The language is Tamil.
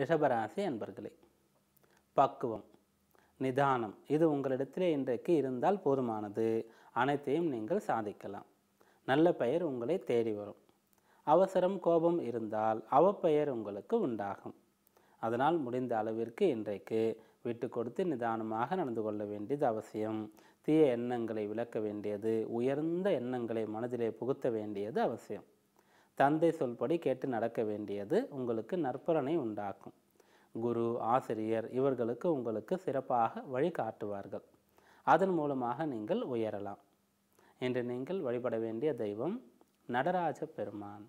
ரிஷபராசி அன்பர்களே பக்குவம் நிதானம் இது உங்களிடத்திலே இன்றைக்கு இருந்தால் போதுமானது அனைத்தையும் நீங்கள் சாதிக்கலாம் நல்ல பெயர் உங்களை தேடி வரும் அவசரம் கோபம் இருந்தால் அவப்பெயர் உங்களுக்கு உண்டாகும் அதனால் முடிந்த அளவிற்கு இன்றைக்கு விட்டு கொடுத்து நிதானமாக நடந்து கொள்ள வேண்டியது அவசியம் தீய எண்ணங்களை விளக்க வேண்டியது உயர்ந்த எண்ணங்களை மனதிலே புகுத்த வேண்டியது அவசியம் தந்தை சொல்படி கேட்டு நடக்க வேண்டியது உங்களுக்கு நற்பலனை உண்டாக்கும் குரு ஆசிரியர் இவர்களுக்கு உங்களுக்கு சிறப்பாக வழிகாட்டுவார்கள் அதன் மூலமாக நீங்கள் உயரலாம் என்று நீங்கள் வழிபட வேண்டிய தெய்வம் நடராஜ பெருமான்